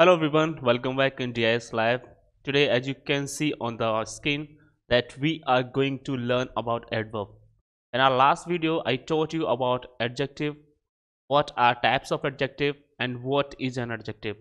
hello everyone welcome back in dis live today as you can see on the screen that we are going to learn about adverb in our last video i taught you about adjective what are types of adjective and what is an adjective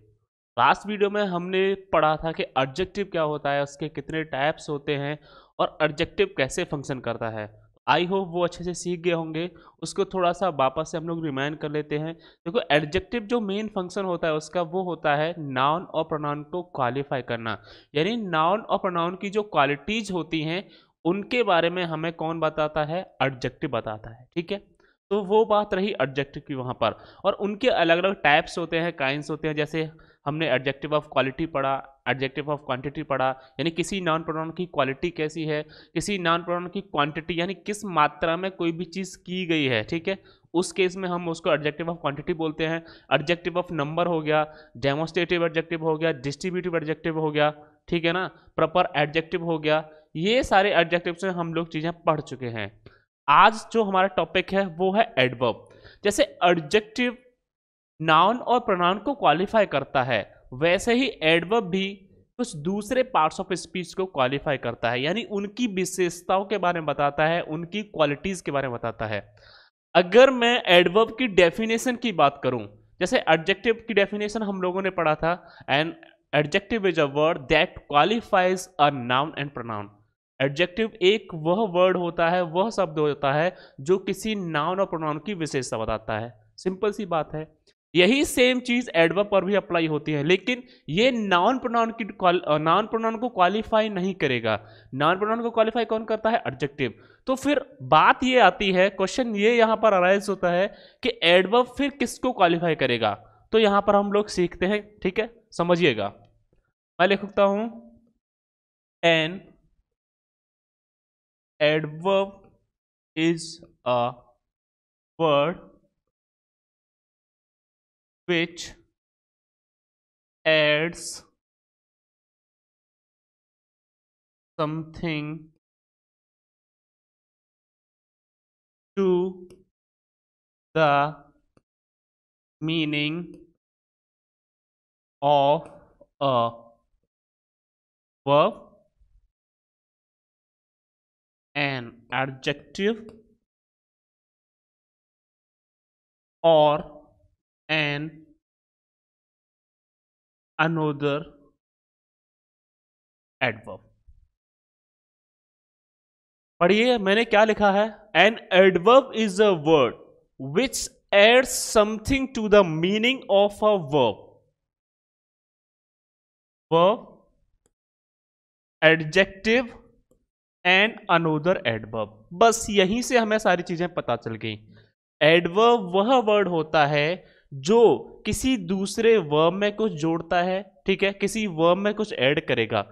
last video में हमने पढ़ा था कि adjective क्या होता है उसके कितने types होते हैं और adjective कैसे function करता है आई होप वो अच्छे से सीख गए होंगे उसको थोड़ा सा वापस से हम लोग रिमाइंड कर लेते हैं देखो एडजेक्टिव जो मेन फंक्शन होता है उसका वो होता है नाउन और प्रोनाउन को क्वालिफाई करना यानी नाउन और प्रोनाउन की जो क्वालिटीज होती हैं उनके बारे में हमें कौन बताता है एडजेक्टिव बताता है ठीक है तो वो बात रही एडजेक्टिव की वहाँ पर और उनके अलग अलग टाइप्स होते हैं काइंस होते हैं जैसे हमने एडजेक्टिव ऑफ क्वालिटी पढ़ा एडजेक्टिव ऑफ क्वांटिटी पढ़ा यानी किसी नॉन प्रोनाउन की क्वालिटी कैसी है किसी नॉन प्रोनाउन की क्वांटिटी यानी किस मात्रा में कोई भी चीज़ की गई है ठीक है उस केस में हम उसको एडजेक्टिव ऑफ क्वांटिटी बोलते हैं एडजेक्टिव ऑफ नंबर हो गया डेमोस्ट्रेटिव एडजेक्टिव हो गया डिस्ट्रीब्यूटिव एडजेक्टिव हो गया ठीक है ना प्रॉपर एडजेक्टिव हो गया ये सारे एडजेक्टिव से हम लोग चीज़ें पढ़ चुके हैं आज जो हमारा टॉपिक है वो है एडवर्ब जैसे एडजेक्टिव नाउन और प्रोनाउन को क्वालिफाई करता है वैसे ही एडवर्ब भी कुछ दूसरे पार्ट्स ऑफ स्पीच को क्वालिफाई करता है यानी उनकी विशेषताओं के बारे में बताता है उनकी क्वालिटीज़ के बारे में बताता है अगर मैं एडवर्ब की डेफिनेशन की बात करूं जैसे एडजेक्टिव की डेफिनेशन हम लोगों ने पढ़ा था and adjective is a word that qualifies a noun and pronoun adjective एक वह वर्ड होता है वह शब्द होता है जो किसी नाउन और प्रोनाउन की विशेषता बताता है सिंपल सी बात है यही सेम चीज एडवर्ब पर भी अप्लाई होती है लेकिन ये नॉन प्रोनाउन की नॉन प्रोनाउन को क्वालिफाई नहीं करेगा नॉन प्रोनाउन को क्वालिफाई कौन करता है एडजेक्टिव तो फिर बात ये आती है क्वेश्चन ये यहाँ पर अराइज होता है कि एडवर्ब फिर किसको क्वालिफाई करेगा तो यहाँ पर हम लोग सीखते हैं ठीक है समझिएगा मैं लिखता हूँ an adverb is a word which adds something to the meaning of a verb an adjective or and another adverb पढ़िए मैंने क्या लिखा है an adverb is a word which add something to the meaning of a verb verb adjective and another adverb बस यहीं से हमें सारी चीजें पता चल गई एडवर्ब वह वर्ड होता है जो किसी दूसरे वर्ब में कुछ जोड़ता है ठीक है किसी वर्ब में कुछ ऐड करेगा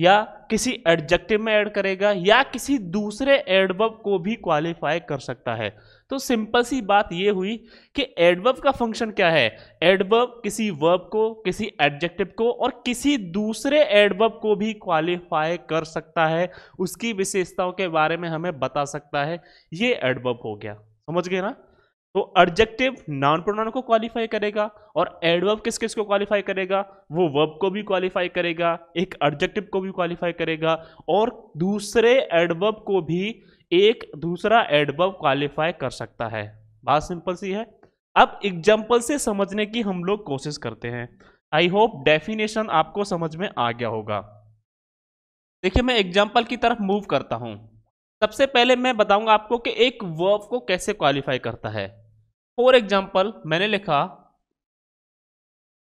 या किसी एडजेक्टिव में ऐड करेगा या किसी दूसरे एडवर्ब को भी क्वालिफाई कर सकता है तो सिंपल सी बात यह हुई कि एडवर्ब का फंक्शन क्या है एडवर्ब किसी वर्ब को किसी एडजेक्टिव को और किसी दूसरे एडवर्ब को भी क्वालिफाई कर सकता है उसकी विशेषताओं के बारे में हमें बता सकता है ये एडवर्ब हो गया समझ गए ना तो एडजेक्टिव नॉन प्रोनाउन को क्वालिफाई करेगा और एडवर्ब किस किस को क्वालिफाई करेगा वो वर्ब को भी क्वालिफाई करेगा एक एडजेक्टिव को भी क्वालिफाई करेगा और दूसरे एडवर्ब को भी एक दूसरा एडवर्ब क्वालिफाई कर सकता है बात सिंपल सी है अब एग्जाम्पल से समझने की हम लोग कोशिश करते हैं आई होप डेफिनेशन आपको समझ में आ गया होगा देखिए मैं एग्जाम्पल की तरफ मूव करता हूँ सबसे पहले मैं बताऊंगा आपको कि एक वर्ब को कैसे क्वालिफाई करता है फॉर एग्जाम्पल मैंने लिखा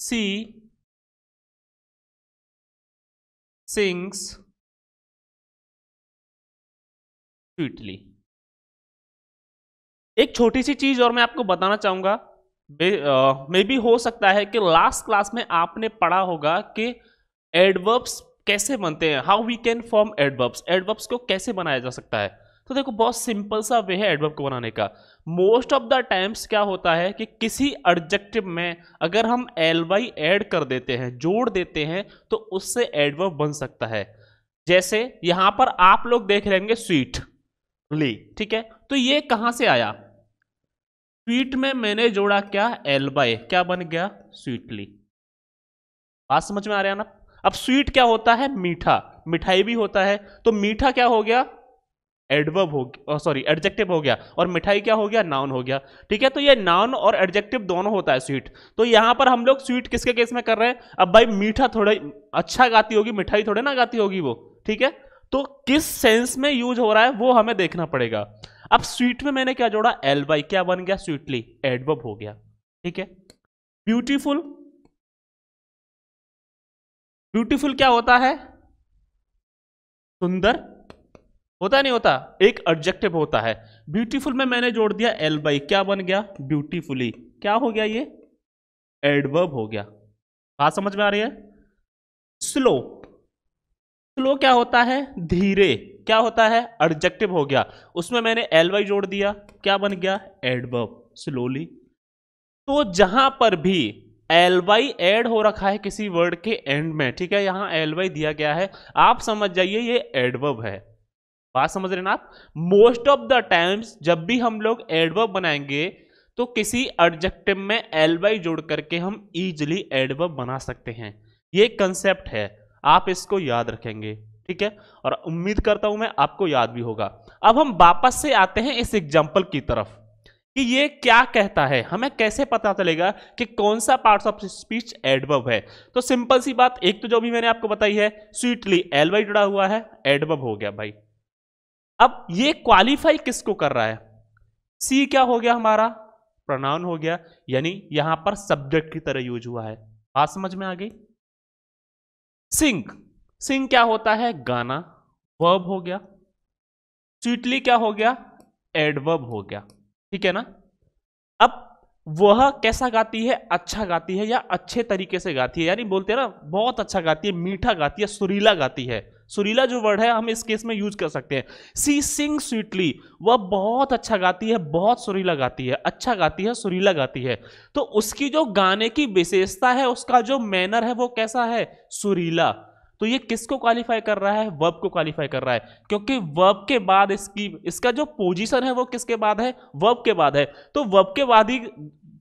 सी सिंग्स स्वीटली एक छोटी सी चीज और मैं आपको बताना चाहूंगा मे बी हो सकता है कि लास्ट क्लास में आपने पढ़ा होगा कि एडवर्ब्स कैसे बनते हैं how we can form adverbs adverbs को कैसे बनाया जा सकता है तो देखो बहुत सिंपल सा वे है एडवर्ब को बनाने का मोस्ट ऑफ द टाइम्स क्या होता है कि किसी एडजेक्टिव में अगर हम एल वाई एड कर देते हैं जोड़ देते हैं तो उससे एडवर्ब बन सकता है जैसे यहां पर आप लोग देख लेंगे स्वीट ली ठीक है तो ये कहां से आया स्वीट में मैंने जोड़ा क्या एल बाय क्या बन गया स्वीटली बात समझ में आ रहा है ना अब स्वीट क्या होता है मीठा मिठाई भी होता है तो मीठा क्या हो गया एडवर्ब हो गया सॉरी एडजेक्टिव हो गया और मिठाई क्या हो गया नाउन हो गया ठीक है तो ये नाउन और एडजेक्टिव दोनों होता है स्वीट तो यहाँ पर हम लोग स्वीट किसके केस में कर रहे हैं अब भाई मीठा थोड़ा अच्छा गाती होगी मिठाई थोड़े ना गाती होगी वो ठीक है तो किस सेंस में यूज हो रहा है वो हमें देखना पड़ेगा अब स्वीट में मैंने क्या जोड़ा एल बाई क्या बन गया स्वीटली एडवर्ब हो गया ठीक है ब्यूटीफुल ब्यूटीफुल क्या होता है सुंदर होता नहीं होता एक एडजेक्टिव होता है ब्यूटीफुल में मैंने जोड़ दिया एल बाई क्या बन गया ब्यूटीफुली क्या हो गया ये एडवर्ब हो गया बात समझ में आ रही है स्लो स्लो क्या होता है धीरे क्या होता है एडजेक्टिव हो गया उसमें मैंने एल वाई जोड़ दिया क्या बन गया एडवर्ब स्लोली तो जहां पर भी एल वाई एड हो रखा है किसी वर्ड के एंड में ठीक है यहां एल वाई दिया गया है आप समझ जाइए ये एडवर्ब है बात समझ रहे ना आप मोस्ट ऑफ द टाइम्स जब भी हम लोग एडवर्ब बनाएंगे तो किसी एडजेक्टिव में एल वाई जोड़ करके हम इजिली एडवर्ब बना सकते हैं ये कंसेप्ट है आप इसको याद रखेंगे ठीक है और उम्मीद करता हूं मैं आपको याद भी होगा अब हम वापस से आते हैं इस एग्जाम्पल की तरफ कि ये क्या कहता है हमें कैसे पता चलेगा कि कौन सा पार्ट ऑफ स्पीच एडवर्ब है तो सिंपल सी बात एक तो जो भी मैंने आपको बताई है स्वीटली एल वाई जुड़ा हुआ है एडवर्ब हो गया भाई अब ये क्वालिफाई किसको कर रहा है सी क्या हो गया हमारा प्रनाउन हो गया यानी यहां पर सब्जेक्ट की तरह यूज हुआ है बात समझ में आ गई सिंग सिंग क्या होता है गाना वर्ब हो गया स्वीटली क्या हो गया एडवर्ब हो गया ठीक है ना अब वह कैसा गाती है अच्छा गाती है या अच्छे तरीके से गाती है यानी बोलते हैं ना बहुत अच्छा गाती है मीठा गाती है सुरीला गाती है सुरीला जो वर्ड है हम इस केस में यूज कर सकते हैं सी सिंग स्वीटली वह बहुत अच्छा गाती है बहुत सुरीला गाती है अच्छा गाती है सुरीला गाती है तो उसकी जो गाने की विशेषता है उसका जो मैनर है वो कैसा है सुरीला तो ये किसको क्वालिफाई कर रहा है वर्ब को क्वालिफाई कर रहा है क्योंकि वर्ब के बाद इसकी इसका जो पोजिशन है वो किसके बाद है वर्ब के बाद है तो वर्ब के बाद ही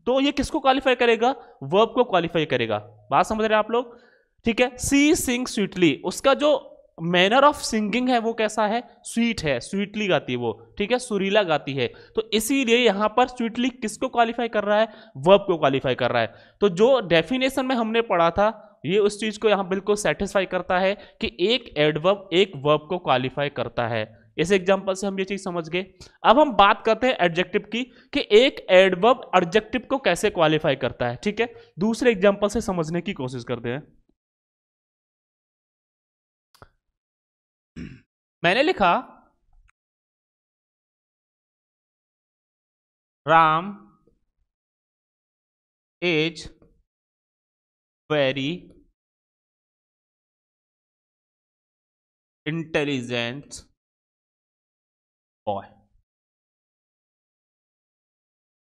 तो ये किसको क्वालिफाई करेगा वर्ब को क्वालिफाई करेगा बात समझ रहे हैं आप लोग ठीक है सी सिंग स्वीटली उसका जो मैनर ऑफ सिंगिंग है वो कैसा है स्वीट है स्वीटली गाती है वो ठीक है सुरीला गाती है तो इसीलिए यहां पर स्वीटली किसको क्वालिफाई कर रहा है वर्ब को क्वालिफाई कर रहा है तो जो डेफिनेशन में हमने पढ़ा था ये उस चीज़ को यहां बिल्कुल सेटिस्फाई करता है कि एक एडवर्ब एक वर्ब को क्वालिफाई करता है इस एग्जाम्पल से हम ये चीज़ समझ गए अब हम बात करते हैं एडजेक्टिव की कि एक एडवर्ब एडजेक्टिव को कैसे क्वालिफाई करता है ठीक है दूसरे एग्जाम्पल से समझने की कोशिश करते हैं मैंने लिखा Ram is very intelligent boy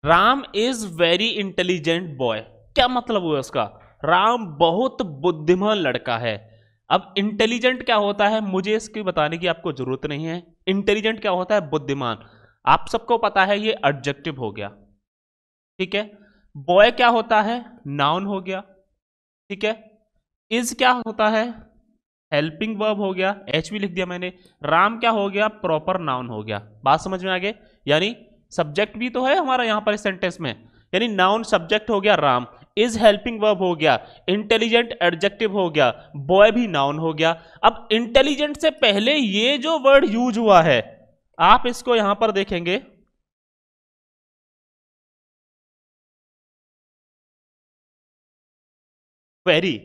Ram is very intelligent boy क्या मतलब हुआ उसका राम बहुत बुद्धिमान लड़का है अब इंटेलिजेंट क्या होता है मुझे इसकी बताने की आपको जरूरत नहीं है इंटेलिजेंट क्या होता है बुद्धिमान आप सबको पता है ये एडजेक्टिव हो गया ठीक है बॉय क्या होता है नाउन हो गया ठीक है इज क्या होता है हेल्पिंग वर्ब हो गया एच भी लिख दिया मैंने राम क्या हो गया प्रॉपर नाउन हो गया बात समझ में आ गए यानी सब्जेक्ट भी तो है हमारा यहां पर इस सेंटेंस में यानी नाउन सब्जेक्ट हो गया राम इज हेल्पिंग वर्ब हो गया इंटेलिजेंट एडजेक्टिव हो गया बॉय भी नाउन हो गया अब इंटेलिजेंट से पहले ये जो वर्ड यूज हुआ है आप इसको यहां पर देखेंगे वेरी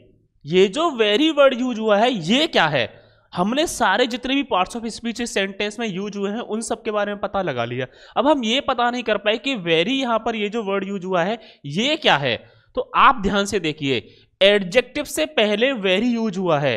ये जो वेरी वर्ड यूज हुआ है ये क्या है हमने सारे जितने भी पार्ट्स ऑफ स्पीच सेंटेंस में यूज हुए हैं उन सब के बारे में पता लगा लिया अब हम ये पता नहीं कर पाए कि वेरी यहाँ पर ये जो वर्ड यूज हुआ है ये क्या है तो आप ध्यान से देखिए एडजेक्टिव से पहले वेरी यूज हुआ है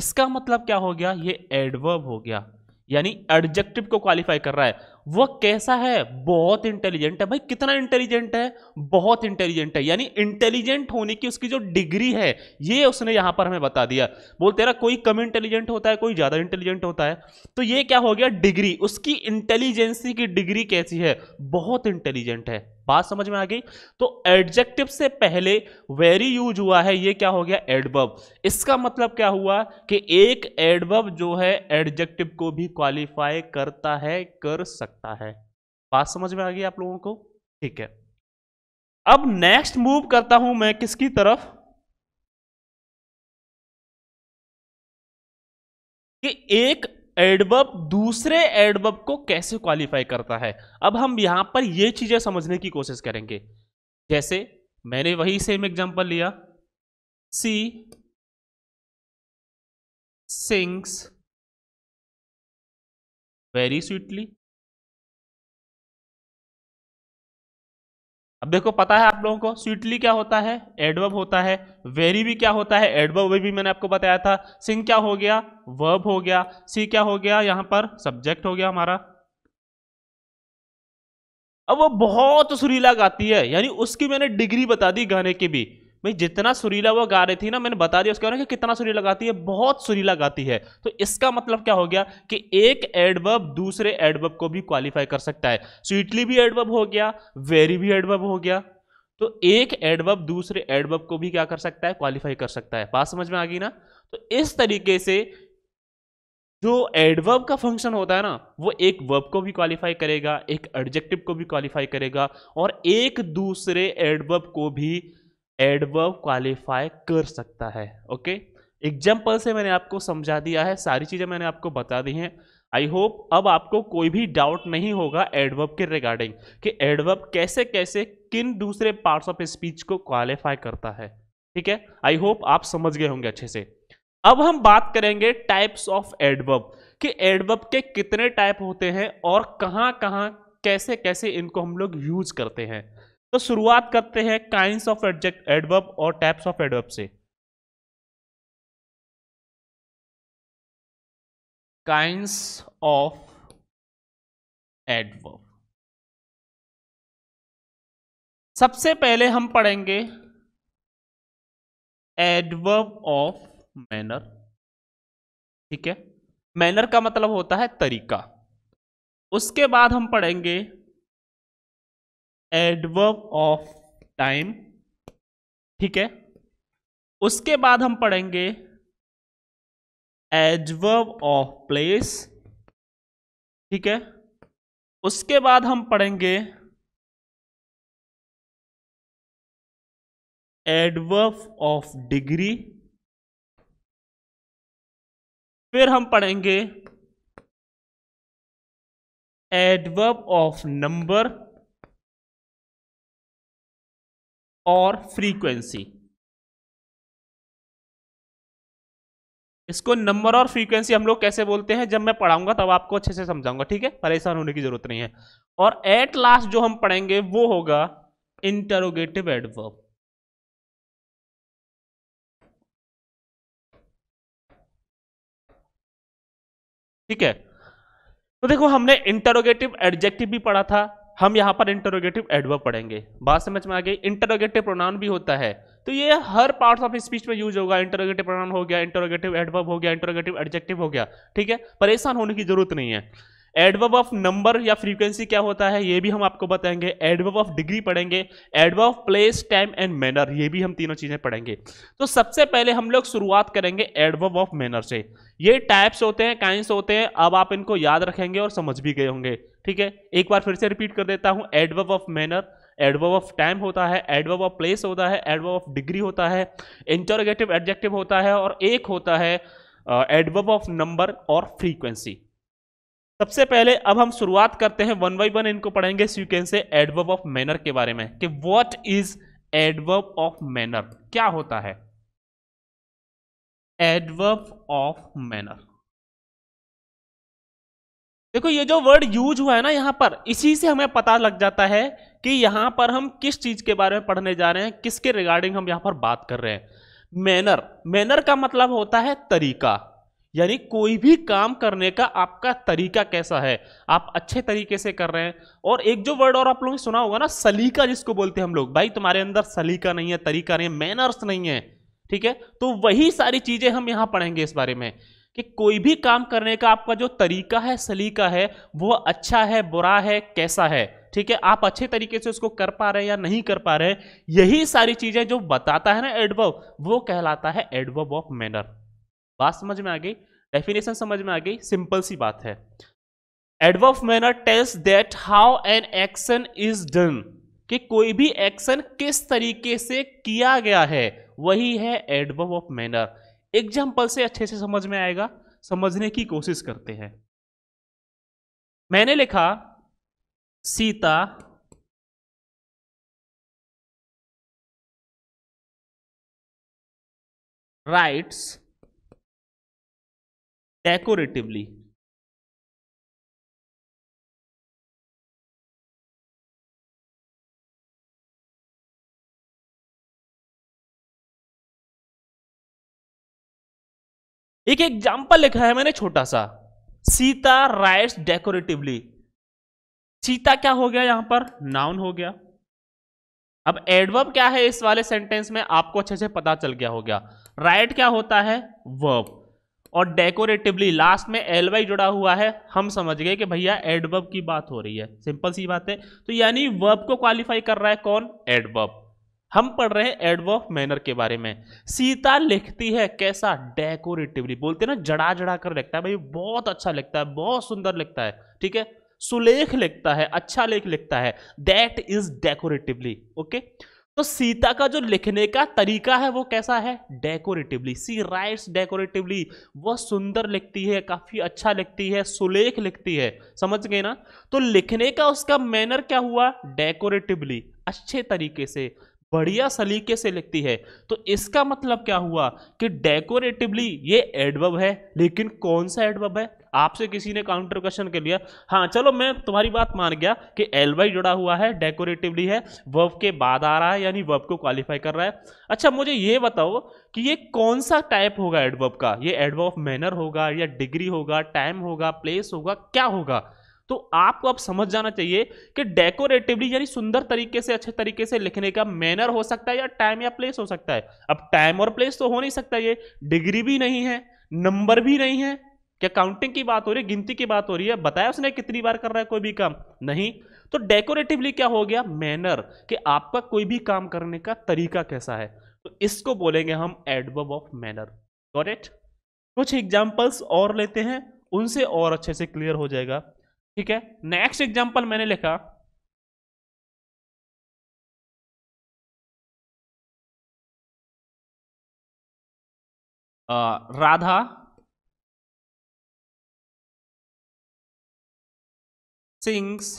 इसका मतलब क्या हो गया ये एडवर्ब हो गया यानी एडजेक्टिव को क्वालिफाई कर रहा है वह कैसा है बहुत इंटेलिजेंट है भाई कितना इंटेलिजेंट है बहुत इंटेलिजेंट है यानी इंटेलिजेंट होने की उसकी जो डिग्री है ये उसने यहां पर हमें बता दिया बोलते तेरा कोई कम इंटेलिजेंट होता है कोई ज्यादा इंटेलिजेंट होता है तो ये क्या हो गया डिग्री उसकी इंटेलिजेंसी की डिग्री कैसी है बहुत इंटेलिजेंट है बात समझ में आ गई तो एडजेक्टिव से पहले वेरी यूज हुआ है ये क्या हो गया एडबब इसका मतलब क्या हुआ कि एक एडबब जो है एडजेक्टिव को भी क्वालिफाई करता है कर सकता सकता है बात समझ में आ गई आप लोगों को ठीक है अब नेक्स्ट मूव करता हूं मैं किसकी तरफ कि एक एडबब दूसरे एडबब को कैसे क्वालिफाई करता है अब हम यहां पर यह चीजें समझने की कोशिश करेंगे जैसे मैंने वही सेम एग्जांपल लिया सी सिंग्स वेरी स्वीटली अब देखो पता है आप लोगों को स्वीटली क्या होता है एडवर्ब होता है वेरी भी क्या होता है एडवर्ब वे भी मैंने आपको बताया था सिंह क्या हो गया वर्ब हो गया सी क्या हो गया यहां पर सब्जेक्ट हो गया हमारा अब वो बहुत सुरीला गाती है यानी उसकी मैंने डिग्री बता दी गाने की भी भाई जितना सुरीला वो गा रही थी ना मैंने बता दिया उसके बारे में कि कितना सुरीला गाती है बहुत सुरीला गाती है तो इसका मतलब क्या हो गया कि एक एडवर्ब दूसरे एडवर्ब को भी क्वालिफाई कर सकता है स्वीटली भी एडवर्ब हो गया वेरी भी एडवर्ब हो गया तो एक एडवर्ब दूसरे एडवर्ब को भी क्या कर सकता है क्वालिफाई कर सकता है बात समझ में आ गई ना तो इस तरीके से जो एडवर्ब का फंक्शन होता है ना वो एक वर्ब को भी क्वालिफाई करेगा एक एडजेक्टिव को भी क्वालिफाई करेगा और एक दूसरे एडवर्ब को भी एडवर्ब क्वालिफाई कर सकता है ओके एग्जाम्पल से मैंने आपको समझा दिया है सारी चीज़ें मैंने आपको बता दी हैं आई होप अब आपको कोई भी डाउट नहीं होगा एडवर्ब के रिगार्डिंग कि एडवर्ब कैसे कैसे किन दूसरे पार्ट्स ऑफ स्पीच को क्वालिफाई करता है ठीक है आई होप आप समझ गए होंगे अच्छे से अब हम बात करेंगे टाइप्स ऑफ एडवर्ब कि एडवर्ब के कितने टाइप होते हैं और कहाँ कहाँ कैसे कैसे इनको हम लोग यूज करते हैं तो शुरुआत करते हैं काइंस ऑफ एडजेक्ट एडवर्ब और टाइप्स ऑफ एडवर्ब से काइंस ऑफ एडवर्ब सबसे पहले हम पढ़ेंगे एडवर्ब ऑफ मैनर ठीक है मैनर का मतलब होता है तरीका उसके बाद हम पढ़ेंगे एडवर्ब ऑफ टाइम ठीक है उसके बाद हम पढ़ेंगे एडवर्ब ऑफ प्लेस ठीक है उसके बाद हम पढ़ेंगे एडवर्ब ऑफ डिग्री फिर हम पढ़ेंगे एडवर्ब ऑफ नंबर और फ्रीक्वेंसी इसको नंबर और फ्रीक्वेंसी हम लोग कैसे बोलते हैं जब मैं पढ़ाऊंगा तब आपको अच्छे से समझाऊंगा ठीक है परेशान होने की जरूरत नहीं है और एट लास्ट जो हम पढ़ेंगे वो होगा इंटरोगेटिव एडवर्ब ठीक है तो देखो हमने इंटरोगेटिव एडजेक्टिव भी पढ़ा था हम यहाँ पर इंटरोगेटिव एडवर्ब पढ़ेंगे बात समझ में आ गई इंटरोगेटिव प्रोनाउन भी होता है तो ये हर पार्ट ऑफ स्पीच में यूज होगा इंटरोगेटिव प्रोनाउन हो गया इंटरोगेटिव एडवर्ब हो गया इंटरोगेटिव एडजेक्टिव हो गया ठीक है परेशान होने की जरूरत नहीं है एडवब ऑफ नंबर या फ्रीक्वेंसी क्या होता है ये भी हम आपको बताएंगे एडवब ऑफ डिग्री पढ़ेंगे एडव of place time and manner ये भी हम तीनों चीजें पढ़ेंगे तो सबसे पहले हम लोग शुरुआत करेंगे एडवब ऑफ मैनर से ये टाइप्स होते हैं काइंस होते हैं अब आप इनको याद रखेंगे और समझ भी गए होंगे ठीक है एक बार फिर से रिपीट कर देता हूँ adverb of manner adverb of time होता है एडवब ऑफ प्लेस होता है एडवब ऑफ डिग्री होता है इंटरोगेटिव एडजेक्टिव होता है और एक होता है एडवब ऑफ नंबर और फ्रीक्वेंसी सबसे पहले अब हम शुरुआत करते हैं वन बाई वन इनको पढ़ेंगे so you can say adverb of manner के बारे में कि what is adverb of manner क्या होता है एडवर्ब ऑफ मैनर देखो ये जो वर्ड यूज हुआ है ना यहां पर इसी से हमें पता लग जाता है कि यहां पर हम किस चीज के बारे में पढ़ने जा रहे हैं किसके रिगार्डिंग हम यहां पर बात कर रहे हैं मैनर मैनर का मतलब होता है तरीका यानी कोई भी काम करने का आपका तरीका कैसा है आप अच्छे तरीके से कर रहे हैं और एक जो वर्ड और आप लोगों ने सुना होगा ना सलीका जिसको बोलते हैं हम लोग भाई तुम्हारे अंदर सलीका नहीं है तरीका नहीं है मैनर्स नहीं है ठीक है तो वही सारी चीजें हम यहां पढ़ेंगे इस बारे में कि कोई भी काम करने का आपका जो तरीका है सलीका है वो अच्छा है बुरा है कैसा है ठीक है आप अच्छे तरीके से उसको कर पा रहे हैं या नहीं कर पा रहे यही सारी चीजें जो बताता है ना एडवर्ब वो कहलाता है एडवर्ब ऑफ मैनर बात समझ में आ गई डेफिनेशन समझ में आ गई सिंपल सी बात है adverb manner tells that how an action is done कि कोई भी एक्शन किस तरीके से किया गया है वही है एडवर्फ ऑफ मैनर एग्जाम्पल से अच्छे से समझ में आएगा समझने की कोशिश करते हैं मैंने लिखा सीता राइट्स डेकोरेटिवली एक एग्जाम्पल लिखा है मैंने छोटा सा सीता राइट्स डेकोरेटिवली सीता क्या हो गया यहां पर नाउन हो गया अब एडवर्ब क्या है इस वाले सेंटेंस में आपको अच्छे से पता चल गया हो गया राइट क्या होता है वर्ब और डेकोरेटिवली लास्ट में एल वाई जुड़ा हुआ है हम समझ गए कि भैया एडवर्ब की बात हो रही है सिंपल सी बात है तो यानी वर्ब को क्वालिफाई कर रहा है कौन एडवर्ब हम पढ़ रहे हैं एडवर्ब मैनर के बारे में सीता लिखती है कैसा डेकोरेटिवली बोलते ना जड़ा जड़ा कर लिखता है भाई बहुत अच्छा लिखता है बहुत सुंदर लिखता है ठीक है सुलेख लिखता है अच्छा लेख लिखता है दैट इज डेकोरेटिवली ओके तो सीता का जो लिखने का तरीका है वो कैसा है डेकोरेटिवली सी राइट्स डेकोरेटिवली वो सुंदर लिखती है काफी अच्छा लिखती है सुलेख लिखती है समझ गए ना तो लिखने का उसका मैनर क्या हुआ डेकोरेटिवली अच्छे तरीके से बढ़िया सलीके से लिखती है तो इसका मतलब क्या हुआ कि डेकोरेटिवली ये एडवब है लेकिन कौन सा एडवब है आपसे किसी ने काउंटर क्वेश्चन कर लिया हाँ चलो मैं तुम्हारी बात मान गया कि एल वाई जुड़ा हुआ है डेकोरेटिवली है वर्ब के बाद आ रहा है यानी वर्ब को क्वालिफाई कर रहा है अच्छा मुझे ये बताओ कि ये कौन सा टाइप होगा एडवब का ये एडवब ऑफ मैनर होगा या डिग्री होगा टाइम होगा प्लेस होगा क्या होगा तो आपको अब समझ जाना चाहिए कि डेकोरेटिवली यानी सुंदर तरीके से अच्छे तरीके से लिखने का मैनर हो सकता है या टाइम या प्लेस हो सकता है अब टाइम और प्लेस तो हो नहीं सकता ये डिग्री भी नहीं है नंबर भी नहीं है क्या काउंटिंग की बात हो रही है गिनती की बात हो रही है बताया उसने कितनी बार कर रहा है कोई भी काम नहीं तो डेकोरेटिवली क्या हो गया मैनर कि आपका कोई भी काम करने का तरीका कैसा है तो इसको बोलेंगे हम एडवर्ब ऑफ मैनर कॉरेक्ट कुछ एग्जाम्पल्स और लेते हैं उनसे और अच्छे से क्लियर हो जाएगा ठीक है नेक्स्ट एग्जाम्पल मैंने लिखा Radha sings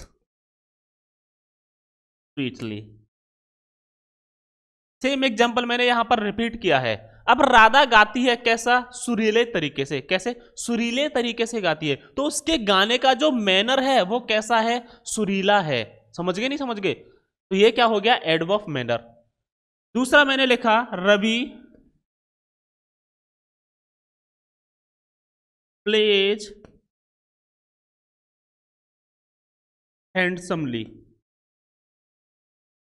sweetly same example मैंने यहां पर रिपीट किया है अब राधा गाती है कैसा सुरीले तरीके से कैसे सुरीले तरीके से गाती है तो उसके गाने का जो मैनर है वो कैसा है सुरीला है समझ गए नहीं समझ गए तो ये क्या हो गया ऑफ मैनर दूसरा मैंने लिखा रवि प्लेज हैंडसमली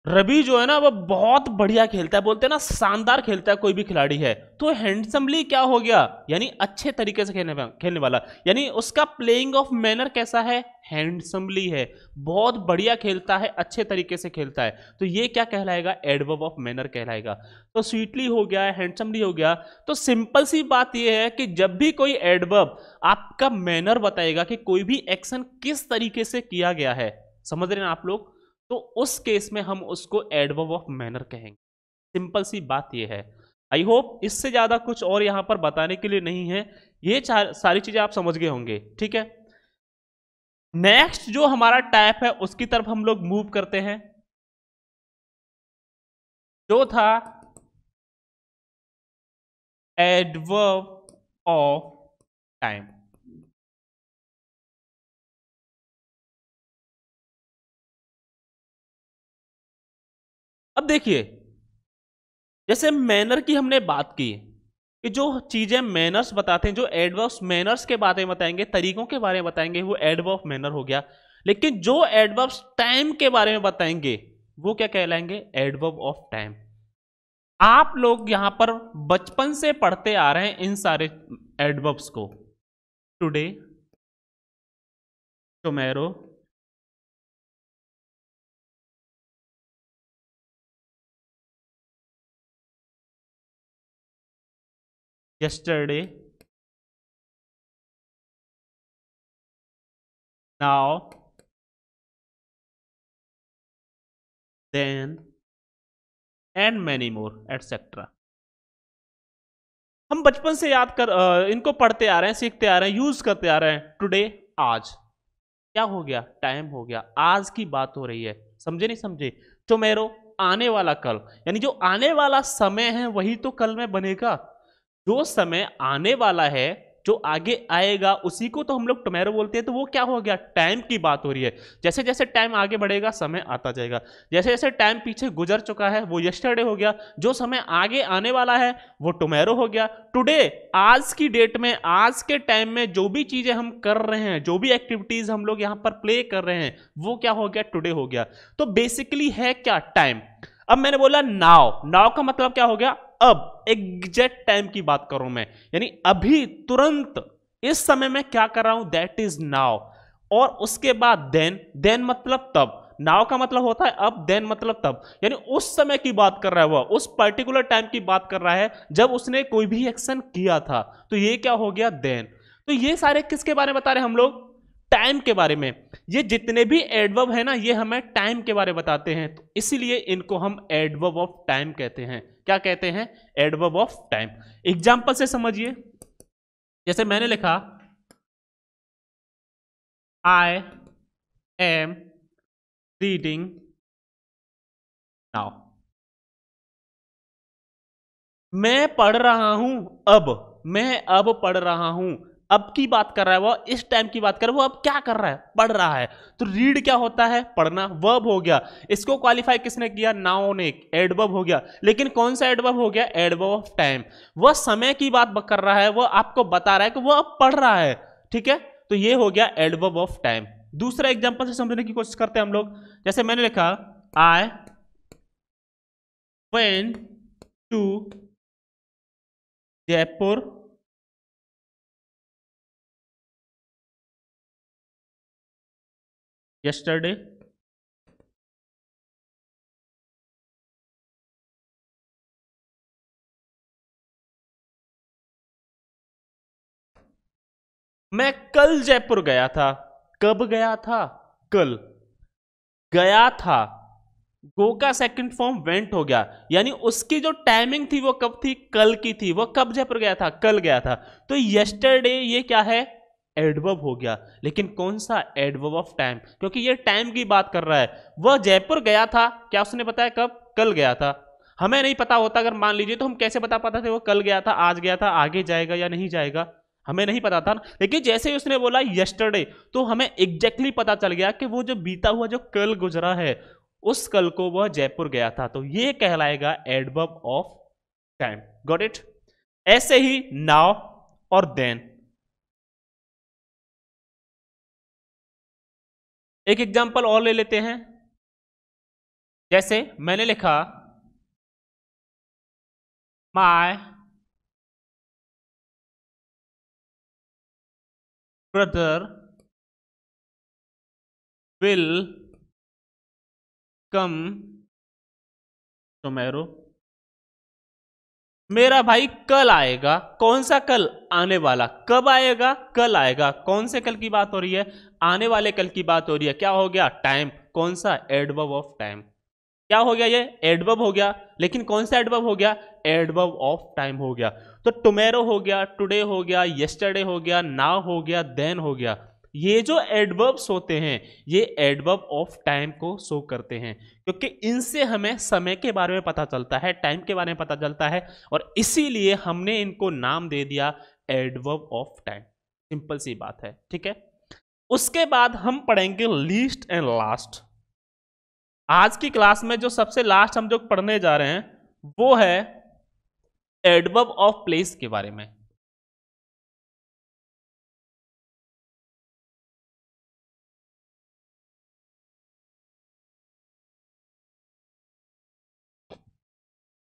रवि जो है ना वो बहुत बढ़िया खेलता है बोलते हैं ना शानदार खेलता है कोई भी खिलाड़ी है तो हैंडसमली क्या हो गया यानी अच्छे तरीके से खेलने खेलने वाला यानी उसका प्लेइंग ऑफ मैनर कैसा है हैंडसमली है बहुत बढ़िया खेलता है अच्छे तरीके से खेलता है तो ये क्या कहलाएगा एडव ऑफ मैनर कहलाएगा तो स्वीटली हो गया हैंडसमली हो गया तो सिंपल सी बात यह है कि जब भी कोई एडव आपका मैनर बताएगा कि कोई भी एक्शन किस तरीके से किया गया है समझ रहे हैं आप लोग तो उस केस में हम उसको एडवर्ब ऑफ मैनर कहेंगे सिंपल सी बात यह है आई होप इससे ज़्यादा कुछ और यहां पर बताने के लिए नहीं है ये सारी चीज़ें आप समझ गए होंगे ठीक है नेक्स्ट जो हमारा टाइप है उसकी तरफ हम लोग मूव करते हैं जो था एडवर्ब ऑफ टाइम अब देखिए जैसे मैनर की हमने बात की कि जो चीज़ें मैनर्स बताते हैं जो एडवर्ब्स मैनर्स के बारे में बताएंगे तरीकों के बारे में बताएंगे वो एडवर्ब मैनर हो गया लेकिन जो एडवर्ब्स टाइम के बारे में बताएंगे वो क्या कहलाएंगे एडवर्ब ऑफ टाइम आप लोग यहां पर बचपन से पढ़ते आ रहे हैं इन सारे एडवर्ब्स को today tomorrow yesterday now then and many more etc हम बचपन से याद कर इनको पढ़ते आ रहे हैं सीखते आ रहे हैं यूज करते आ रहे हैं टुडे आज क्या हो गया टाइम हो गया आज की बात हो रही है समझे नहीं समझे मेरो आने वाला कल यानी जो आने वाला समय है वही तो कल में बनेगा जो समय आने वाला है जो आगे आएगा उसी को तो हम लोग टुमेरो बोलते हैं तो वो क्या हो गया टाइम की बात हो रही है जैसे जैसे टाइम आगे बढ़ेगा समय आता जाएगा जैसे जैसे टाइम पीछे गुजर चुका है वो यस्टरडे हो गया जो समय आगे आने वाला है वो टुमेरो हो गया टुडे आज की डेट में आज के टाइम में जो भी चीज़ें हम कर रहे हैं जो भी एक्टिविटीज़ हम लोग यहाँ पर प्ले कर रहे हैं वो क्या हो गया टुडे हो गया तो बेसिकली है क्या टाइम अब मैंने बोला नाव नाव का मतलब क्या हो गया अब एग्जैक्ट टाइम की बात करूं मैं यानी अभी तुरंत इस समय में क्या कर रहा हूं दैट इज नाव और उसके बाद देन देन मतलब तब नाव का मतलब होता है अब देन मतलब तब यानी उस समय की बात कर रहा है वह उस पर्टिकुलर टाइम की बात कर रहा है जब उसने कोई भी एक्शन किया था तो ये क्या हो गया देन तो ये सारे किसके बारे में बता रहे हम लोग टाइम के बारे में ये जितने भी एडवर्ब है ना ये हमें टाइम के बारे बताते हैं तो इसीलिए इनको हम एडवर्ब ऑफ टाइम कहते हैं क्या कहते हैं एडवर्ब ऑफ टाइम एग्जाम्पल से समझिए जैसे मैंने लिखा आई एम रीडिंग नाउ मैं पढ़ रहा हूं अब मैं अब पढ़ रहा हूं अब की बात कर रहा है वह इस टाइम की बात कर रहा है वो अब क्या कर रहा है पढ़ रहा है तो रीड क्या होता है पढ़ना वर्ब हो गया इसको क्वालिफाई किसने किया नाउ ने एडवर्ब हो गया लेकिन कौन सा एडवर्ब हो गया एडवर्ब ऑफ टाइम वह समय की बात कर रहा है वह आपको बता रहा है कि वह अब पढ़ रहा है ठीक है तो ये हो गया एडवर्ब ऑफ टाइम दूसरा एग्जाम्पल से समझने की कोशिश करते हैं हम लोग जैसे मैंने लिखा I went to Jaipur yesterday मैं कल जयपुर गया था कब गया था कल गया था गो का सेकंड फॉर्म वेंट हो गया यानी उसकी जो टाइमिंग थी वो कब थी कल की थी वो कब जयपुर गया था कल गया था तो यस्टरडे ये क्या है एडवब हो गया लेकिन कौन सा एडवब ऑफ टाइम क्योंकि ये टाइम की बात कर रहा है वह जयपुर गया था क्या उसने बताया कब कल गया था हमें नहीं पता होता अगर मान लीजिए तो हम कैसे बता पाते थे वो कल गया था आज गया था आगे जाएगा या नहीं जाएगा हमें नहीं पता था ना लेकिन जैसे ही उसने बोला यस्टरडे तो हमें एग्जैक्टली पता चल गया कि वो जो बीता हुआ जो कल गुजरा है उस कल को वह जयपुर गया था तो ये कहलाएगा adverb of time got it ऐसे ही नाव और देन एक एग्जाम्पल और ले लेते हैं जैसे मैंने लिखा my brother will come tomorrow मेरा भाई कल आएगा कौन सा कल आने वाला कब आएगा कल आएगा कौन से कल की बात हो रही है आने वाले कल की बात हो रही है क्या हो गया टाइम कौन सा एडब ऑफ टाइम क्या हो गया ये एडब हो गया लेकिन कौन सा एडब हो गया एडब ऑफ टाइम हो गया तो टुमेरो हो गया टुडे हो गया येस्टरडे हो गया नाव हो गया देन हो गया ये जो एडवर्ब्स होते हैं ये एडवर्ब ऑफ टाइम को शो करते हैं क्योंकि इनसे हमें समय के बारे में पता चलता है टाइम के बारे में पता चलता है और इसीलिए हमने इनको नाम दे दिया एडवर्ब ऑफ टाइम सिंपल सी बात है ठीक है उसके बाद हम पढ़ेंगे लीस्ट एंड लास्ट आज की क्लास में जो सबसे लास्ट हम जो पढ़ने जा रहे हैं वो है एडवर्ब ऑफ प्लेस के बारे में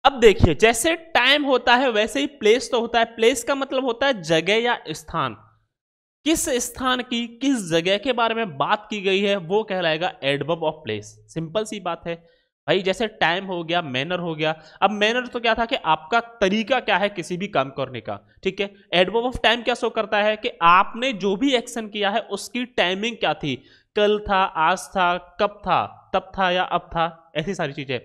अब देखिए जैसे टाइम होता है वैसे ही प्लेस तो होता है प्लेस का मतलब होता है जगह या स्थान किस स्थान की किस जगह के बारे में बात की गई है वो कहलाएगा एडवर्ब ऑफ प्लेस सिंपल सी बात है भाई जैसे टाइम हो गया मैनर हो गया अब मैनर तो क्या था कि आपका तरीका क्या है किसी भी काम करने का ठीक है एडवर्ब ऑफ टाइम क्या शो करता है कि आपने जो भी एक्शन किया है उसकी टाइमिंग क्या थी कल था आज था कब था तब था या अब था ऐसी सारी चीजें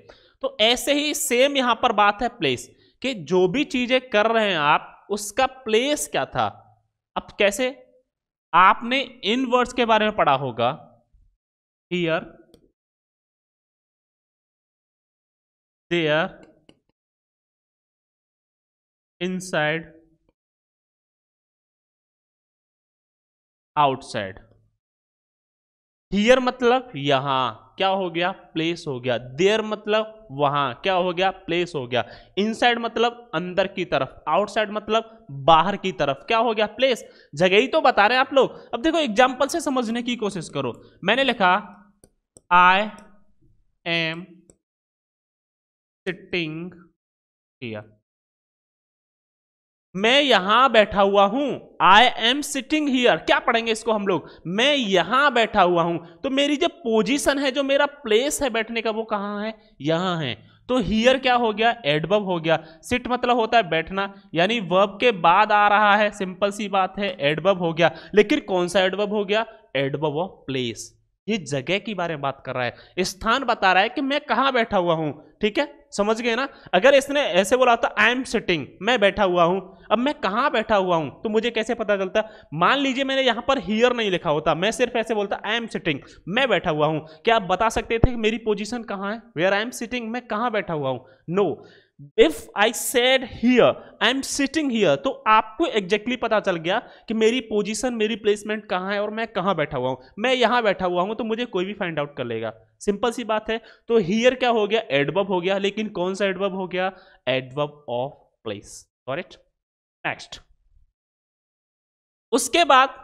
तो ऐसे ही सेम यहां पर बात है प्लेस कि जो भी चीजें कर रहे हैं आप उसका प्लेस क्या था अब कैसे आपने इन वर्ड्स के बारे में पढ़ा होगा here there inside outside here मतलब यहाँ क्या हो गया प्लेस हो गया देयर मतलब वहाँ क्या हो गया प्लेस हो गया इनसाइड मतलब अंदर की तरफ आउटसाइड मतलब बाहर की तरफ क्या हो गया प्लेस जगह ही तो बता रहे हैं आप लोग अब देखो एग्जाम्पल से समझने की कोशिश करो मैंने लिखा आई एम सिटिंग किया मैं यहां बैठा हुआ हूं आई एम सिटिंग हियर क्या पढ़ेंगे इसको हम लोग मैं यहां बैठा हुआ हूं तो मेरी जो पोजीशन है जो मेरा प्लेस है बैठने का वो कहाँ है यहां है तो हियर क्या हो गया एडवर्ब हो गया सिट मतलब होता है बैठना यानी वर्ब के बाद आ रहा है सिंपल सी बात है एडवर्ब हो गया लेकिन कौन सा एडवर्ब हो गया एडवर्ब ऑफ प्लेस ये जगह के बारे में बात कर रहा है स्थान बता रहा है कि मैं कहाँ बैठा हुआ हूं ठीक है समझ गए ना अगर इसने ऐसे बोला था आई एम सिटिंग मैं बैठा हुआ हूं अब मैं कहां बैठा हुआ हूं तो मुझे कैसे पता चलता मान लीजिए मैंने यहां पर हियर नहीं लिखा होता मैं सिर्फ ऐसे बोलता आई एम सिटिंग मैं बैठा हुआ हूं क्या आप बता सकते थे कि मेरी पोजिशन कहां है वेयर आई एम सिटिंग मैं कहां बैठा हुआ हूं no no. If I said here I am sitting here तो आपको एग्जैक्टली exactly पता चल गया कि मेरी पोजिशन मेरी प्लेसमेंट कहाँ है और मैं कहाँ बैठा हुआ हूँ मैं यहाँ बैठा हुआ हूँ तो मुझे कोई भी फाइंड आउट कर लेगा सिंपल सी बात है तो हियर क्या हो गया एडबब हो गया लेकिन कौन सा एडबब हो गया adverb of place correct next उसके बाद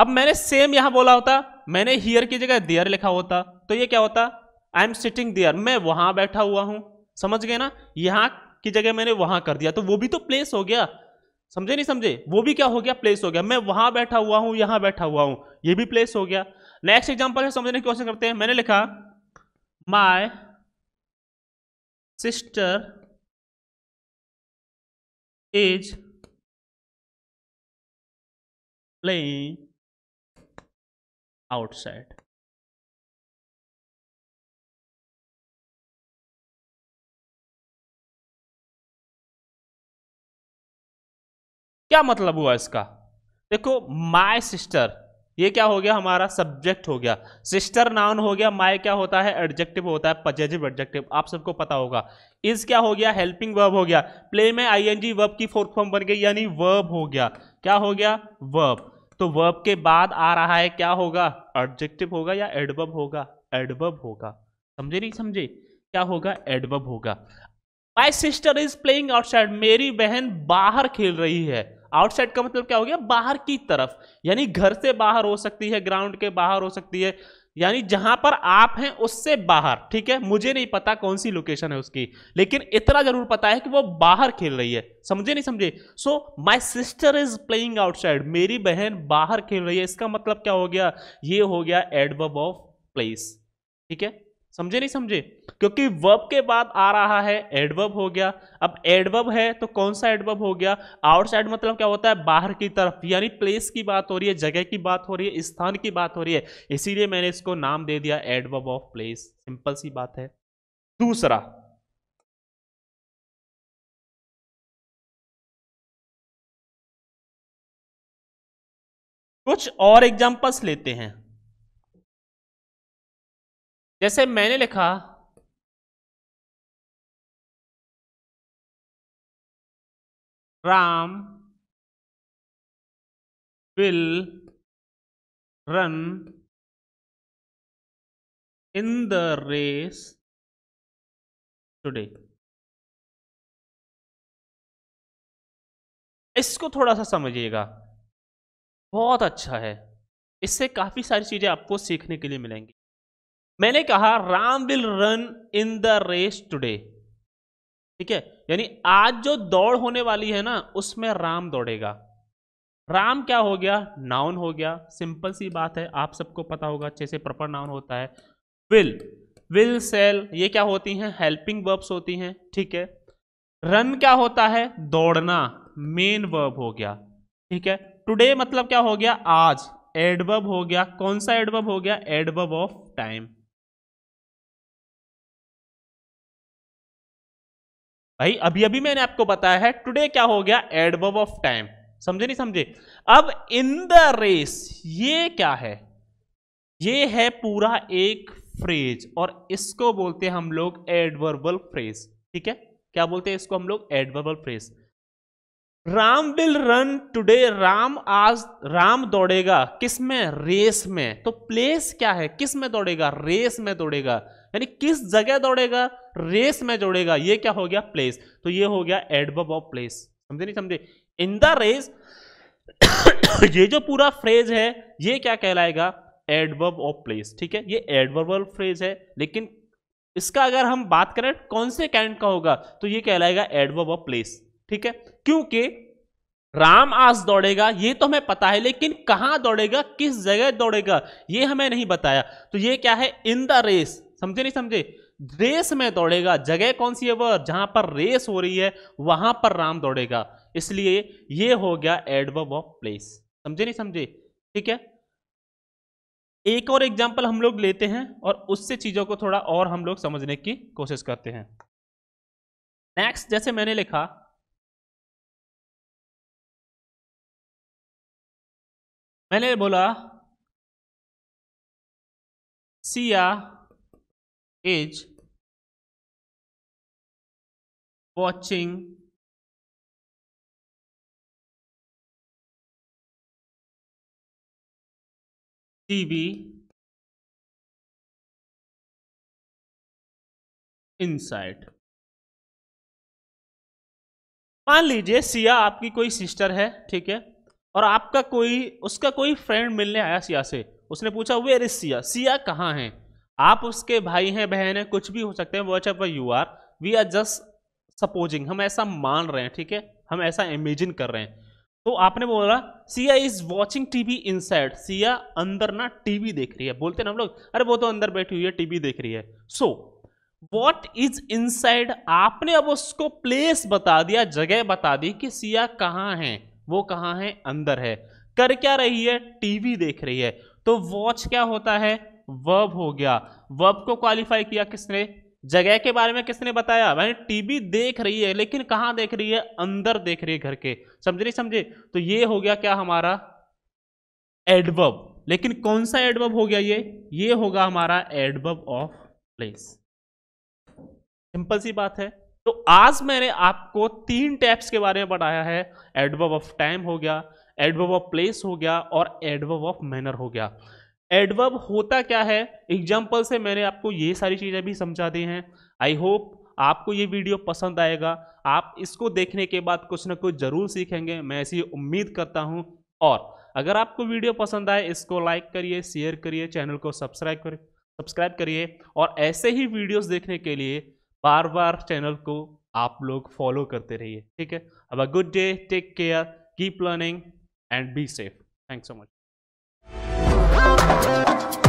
अब मैंने सेम यहां बोला होता मैंने हियर की जगह दियर लिखा होता तो ये क्या होता आई एम सिटिंग दियर मैं वहां बैठा हुआ हूं समझ गए ना यहाँ की जगह मैंने वहां कर दिया तो वो भी तो प्लेस हो गया समझे नहीं समझे वो भी क्या हो गया प्लेस हो गया मैं वहां बैठा हुआ हूं यहां बैठा हुआ हूं ये भी प्लेस हो गया नेक्स्ट एग्जाम्पल है समझने की कोशिश करते हैं मैंने लिखा my sister is playing outside क्या मतलब हुआ इसका देखो माय सिस्टर ये क्या हो गया हमारा सब्जेक्ट हो गया सिस्टर नाउन हो गया माय क्या होता है एडजेक्टिव होता है पजेजिव एडजेक्टिव आप सबको पता होगा इज क्या हो गया हेल्पिंग वर्ब हो गया प्ले में आईएनजी वर्ब की फोर्थ फॉर्म बन गई यानी वर्ब हो गया क्या हो गया वर्ब तो वर्ब के बाद आ रहा है क्या होगा एडजेक्टिव होगा या एडवर्ब होगा एडवर्ब होगा समझे नहीं समझे क्या होगा एडवर्ब होगा my sister is playing outside मेरी बहन बाहर खेल रही है आउटसाइड का मतलब क्या हो गया बाहर की तरफ यानी घर से बाहर हो सकती है ग्राउंड के बाहर हो सकती है यानी जहां पर आप हैं उससे बाहर ठीक है मुझे नहीं पता कौन सी लोकेशन है उसकी लेकिन इतना जरूर पता है कि वो बाहर खेल रही है समझे नहीं समझे so my sister is playing outside मेरी बहन बाहर खेल रही है इसका मतलब क्या हो गया ये हो गया एडब ऑफ प्लेस ठीक है समझे नहीं समझे क्योंकि वर्ब के बाद आ रहा है एडवर्ब हो गया अब एडवर्ब है तो कौन सा एडवर्ब हो गया आउटसाइड मतलब क्या होता है बाहर की तरफ यानी प्लेस की बात हो रही है जगह की बात हो रही है स्थान की बात हो रही है इसीलिए मैंने इसको नाम दे दिया एडवर्ब ऑफ प्लेस सिंपल सी बात है दूसरा कुछ और एग्जाम्पल्स लेते हैं जैसे मैंने लिखा Ram will run in the race today इसको थोड़ा सा समझिएगा बहुत अच्छा है इससे काफ़ी सारी चीज़ें आपको सीखने के लिए मिलेंगी मैंने कहा Ram will run in the race today ठीक है यानी आज जो दौड़ होने वाली है ना उसमें राम दौड़ेगा राम क्या हो गया नाउन हो गया सिंपल सी बात है आप सबको पता होगा अच्छे से प्रॉपर नाउन होता है विल विल सेल ये क्या होती हैं हेल्पिंग वर्ब्स होती हैं ठीक है रन क्या होता है दौड़ना मेन वर्ब हो गया ठीक है टुडे मतलब क्या हो गया आज एडवर्ब हो गया कौन सा एडवर्ब हो गया एडवर्ब ऑफ टाइम भाई अभी अभी मैंने आपको बताया है टुडे क्या हो गया एडवर्ब ऑफ टाइम समझे नहीं समझे अब इन द रेस ये क्या है ये है पूरा एक फ्रेज और इसको बोलते हैं हम लोग एडवर्बल फ्रेज ठीक है क्या बोलते हैं इसको हम लोग adverbial phrase Ram will run today Ram आज राम दौड़ेगा किस में रेस में तो प्लेस क्या है किस में दौड़ेगा रेस में दौड़ेगा यानी किस जगह दौड़ेगा रेस में जोड़ेगा ये क्या हो गया प्लेस तो ये हो गया एडब ऑफ प्लेस समझे नहीं समझे इन द रेस ये जो पूरा फ्रेज है ये क्या कहलाएगा एडब ऑफ प्लेस ठीक है ये एडब फ्रेज है लेकिन इसका अगर हम बात करें कौन से कैंड का होगा तो ये कहलाएगा एडब ऑफ प्लेस ठीक है क्योंकि राम आज दौड़ेगा ये तो हमें पता है लेकिन कहां दौड़ेगा किस जगह दौड़ेगा ये हमें नहीं बताया तो ये क्या है इन द रेस समझे नहीं समझे रेस में दौड़ेगा जगह कौन सी है वह जहां पर रेस हो रही है वहां पर राम दौड़ेगा इसलिए ये हो गया एडवर्ब ऑफ प्लेस समझे नहीं समझे ठीक है एक और एग्जाम्पल हम लोग लेते हैं और उससे चीजों को थोड़ा और हम लोग समझने की कोशिश करते हैं नेक्स्ट जैसे मैंने लिखा मैंने बोला Siya is watching TV inside मान लीजिए सिया आपकी कोई सिस्टर है ठीक है और आपका कोई उसका कोई फ्रेंड मिलने आया सिया से उसने पूछा वेर इज सिया सिया कहाँ है आप उसके भाई हैं बहन है कुछ भी हो सकते हैं whatever you are we are just supposing हम ऐसा मान रहे हैं ठीक है हम ऐसा इमेजिन कर रहे हैं तो आपने बोला Siya is watching TV side Siya अंदर ना टीवी देख रही है बोलते ना हम लोग अरे वो तो अंदर बैठी हुई है टीवी देख रही है सो वॉट इज साइड आपने अब उसको प्लेस बता दिया जगह बता दी कि सिया कहाँ है वो कहाँ है अंदर है कर क्या रही है टीवी देख रही है तो वॉच क्या होता है वर्ब हो गया वर्ब को क्वालिफाई किया किसने जगह के बारे में किसने बताया मैंने टीवी देख रही है लेकिन कहां देख रही है अंदर देख रही है घर के समझ नहीं समझे तो ये हो गया क्या हमारा एडवर्ब लेकिन कौन सा एडवर्ब हो गया ये ये होगा हमारा एडवर्ब ऑफ प्लेस सिंपल सी बात है तो आज मैंने आपको तीन टैप्स के बारे में बताया है एडवर्ब ऑफ टाइम हो गया एडवर्ब ऑफ प्लेस हो गया और एडवर्ब ऑफ मैनर हो गया एडवर्ब होता क्या है एग्जाम्पल से मैंने आपको ये सारी चीज़ें भी समझा दी हैं आई होप आपको ये वीडियो पसंद आएगा आप इसको देखने के बाद कुछ ना कुछ ज़रूर सीखेंगे मैं ऐसी उम्मीद करता हूँ और अगर आपको वीडियो पसंद आए इसको लाइक करिए शेयर करिए चैनल को सब्सक्राइब करिए सब्सक्राइब करिए और ऐसे ही वीडियोस देखने के लिए बार बार चैनल को आप लोग फॉलो करते रहिए ठीक है अब a good day take care keep learning and be safe thank so much えっ